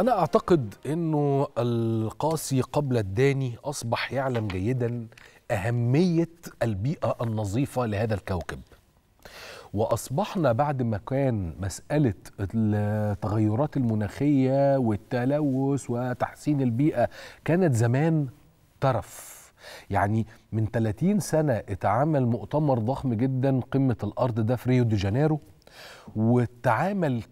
أنا أعتقد أنه القاسي قبل الداني أصبح يعلم جيدا أهمية البيئة النظيفة لهذا الكوكب واصبحنا بعد ما كان مساله التغيرات المناخيه والتلوث وتحسين البيئه كانت زمان ترف يعني من 30 سنه اتعمل مؤتمر ضخم جدا قمه الارض ده في ريو دي جانيرو واتعامل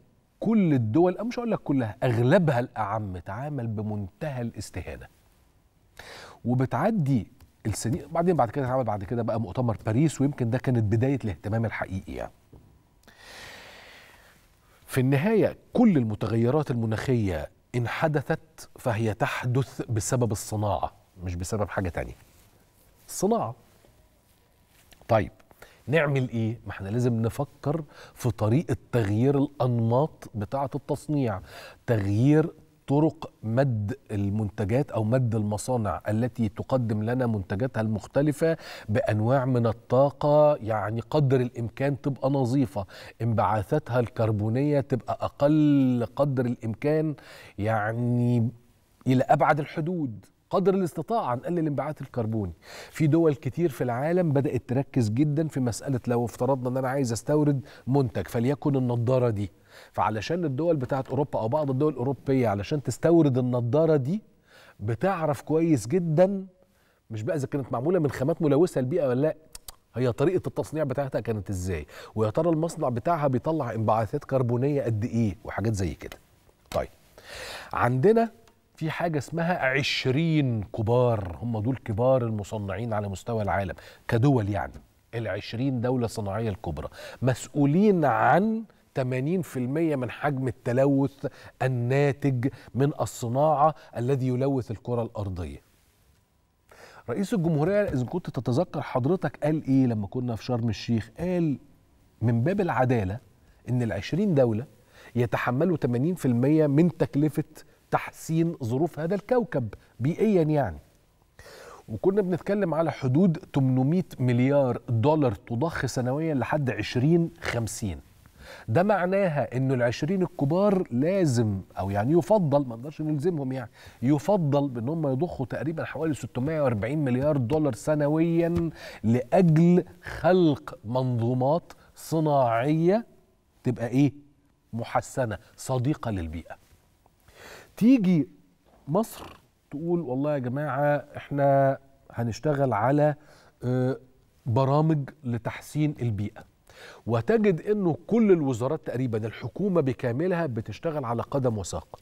كل الدول أو مش هقول لك كلها أغلبها الأعم تعامل بمنتهى الاستهانة وبتعدي السنين بعدين بعد كده اتعمل بعد كده بقى مؤتمر باريس ويمكن ده كانت بداية الاهتمام الحقيقي يعني في النهاية كل المتغيرات المناخية إن حدثت فهي تحدث بسبب الصناعة مش بسبب حاجة تانية الصناعة طيب نعمل ايه ما احنا لازم نفكر في طريقه تغيير الانماط بتاعه التصنيع تغيير طرق مد المنتجات او مد المصانع التي تقدم لنا منتجاتها المختلفه بانواع من الطاقه يعني قدر الامكان تبقى نظيفه انبعاثاتها الكربونيه تبقى اقل قدر الامكان يعني الى ابعد الحدود قدر الاستطاعه نقلل الانبعاث الكربوني في دول كتير في العالم بدات تركز جدا في مساله لو افترضنا ان انا عايز استورد منتج فليكن النضاره دي فعلشان الدول بتاعت اوروبا او بعض الدول الاوروبيه علشان تستورد النضاره دي بتعرف كويس جدا مش بقى اذا كانت معموله من خامات ملوثه للبيئه ولا لا هي طريقه التصنيع بتاعتها كانت ازاي ويا ترى المصنع بتاعها بيطلع انبعاثات كربونيه قد ايه وحاجات زي كده طيب عندنا في حاجة اسمها عشرين كبار هم دول كبار المصنعين على مستوى العالم كدول يعني العشرين دولة صناعية الكبرى مسؤولين عن 80% من حجم التلوث الناتج من الصناعة الذي يلوث الكرة الأرضية رئيس الجمهورية إذا كنت تتذكر حضرتك قال إيه لما كنا في شرم الشيخ قال من باب العدالة إن العشرين دولة يتحملوا 80% من تكلفة تحسين ظروف هذا الكوكب بيئيا يعني وكنا بنتكلم على حدود 800 مليار دولار تضخ سنويا لحد 2050 ده معناها انه العشرين الكبار لازم او يعني يفضل ما نقدرش نلزمهم يعني يفضل بان هم يضخوا تقريبا حوالي 640 مليار دولار سنويا لاجل خلق منظومات صناعيه تبقى ايه محسنه صديقه للبيئه تيجي مصر تقول والله يا جماعه احنا هنشتغل على آه، برامج لتحسين البيئه وتجد انه كل الوزارات تقريبا الحكومه بكاملها بتشتغل على قدم وساق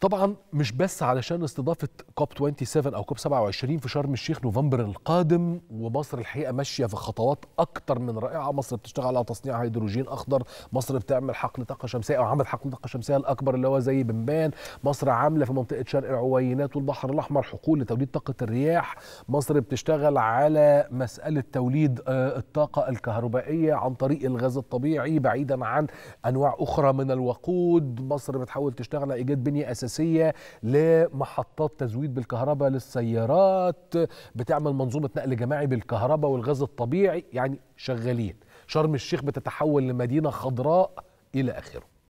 طبعا مش بس علشان استضافه كوب 27 او كوب 27 في شرم الشيخ نوفمبر القادم ومصر الحقيقه ماشيه في خطوات اكتر من رائعه مصر بتشتغل على تصنيع هيدروجين اخضر مصر بتعمل حقل طاقه شمسيه او عملت حقل طاقه شمسيه الاكبر اللي هو زي بنبان مصر عامله في منطقه شرق العوينات والبحر الاحمر حقول لتوليد طاقه الرياح مصر بتشتغل على مساله توليد آه، الطاقه الكهربائيه عن طريق الغاز الطبيعي بعيدا عن انواع اخرى من الوقود مصر بتحاول تشتغل على ايجاد بنيه اساسيه الأساسية لمحطات تزويد بالكهرباء للسيارات بتعمل منظومة نقل جماعي بالكهرباء والغاز الطبيعي يعني شغالين شرم الشيخ بتتحول لمدينة خضراء إلى آخره